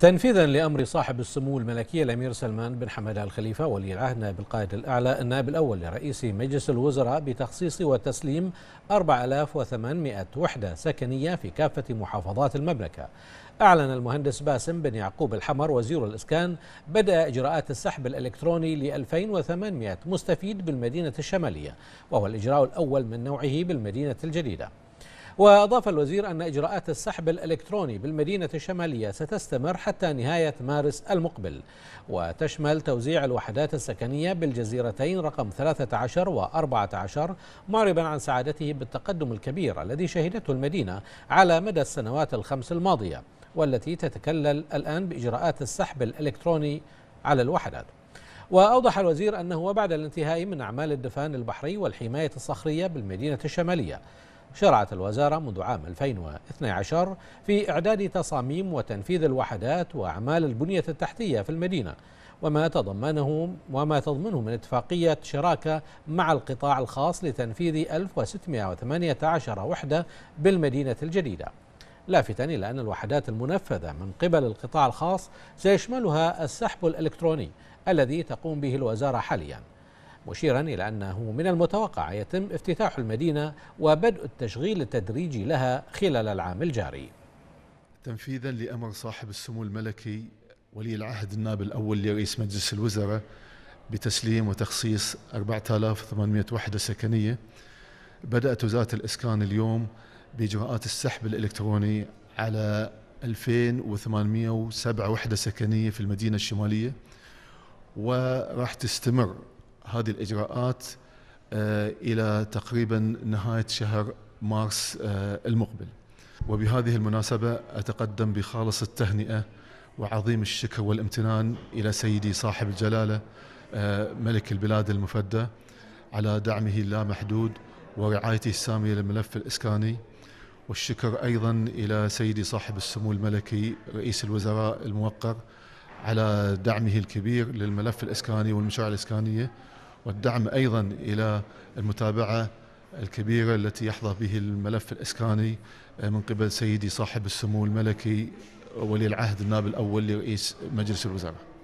تنفيذا لامر صاحب السمو الملكي الامير سلمان بن حمد ال خليفه ولي العهد نائب القائد الاعلى النائب الاول لرئيس مجلس الوزراء بتخصيص وتسليم 4800 وحده سكنيه في كافه محافظات المملكه. اعلن المهندس باسم بن يعقوب الحمر وزير الاسكان بدا اجراءات السحب الالكتروني ل 2800 مستفيد بالمدينه الشماليه وهو الاجراء الاول من نوعه بالمدينه الجديده. وأضاف الوزير أن إجراءات السحب الإلكتروني بالمدينة الشمالية ستستمر حتى نهاية مارس المقبل وتشمل توزيع الوحدات السكنية بالجزيرتين رقم 13 و 14 معربا عن سعادته بالتقدم الكبير الذي شهدته المدينة على مدى السنوات الخمس الماضية والتي تتكلل الآن بإجراءات السحب الإلكتروني على الوحدات وأوضح الوزير أنه بعد الانتهاء من أعمال الدفان البحري والحماية الصخرية بالمدينة الشمالية شرعت الوزارة منذ عام 2012 في إعداد تصاميم وتنفيذ الوحدات وأعمال البنية التحتية في المدينة وما تضمنه وما تضمنه من اتفاقية شراكة مع القطاع الخاص لتنفيذ 1618 وحدة بالمدينة الجديدة لافتا إلى أن الوحدات المنفذة من قبل القطاع الخاص سيشملها السحب الإلكتروني الذي تقوم به الوزارة حالياً مشيرا إلى أنه من المتوقع يتم افتتاح المدينة وبدء التشغيل التدريجي لها خلال العام الجاري تنفيذا لأمر صاحب السمو الملكي ولي العهد النائب الأول لرئيس مجلس الوزراء بتسليم وتخصيص 4800 وحدة سكنية بدأت وزارة الإسكان اليوم بإجراءات السحب الإلكتروني على 2807 وحدة سكنية في المدينة الشمالية وراح تستمر هذه الإجراءات آه، إلى تقريبا نهاية شهر مارس آه، المقبل وبهذه المناسبة أتقدم بخالص التهنئة وعظيم الشكر والامتنان إلى سيدي صاحب الجلالة آه، ملك البلاد المفدى على دعمه اللامحدود ورعايته السامية للملف الإسكاني والشكر أيضا إلى سيدي صاحب السمو الملكي رئيس الوزراء الموقر على دعمه الكبير للملف الإسكاني والمشاريع الإسكانية والدعم أيضا إلى المتابعة الكبيرة التي يحظى به الملف الإسكاني آه، من قبل سيدي صاحب السمو الملكي ولي العهد النائب الأول لرئيس مجلس الوزراء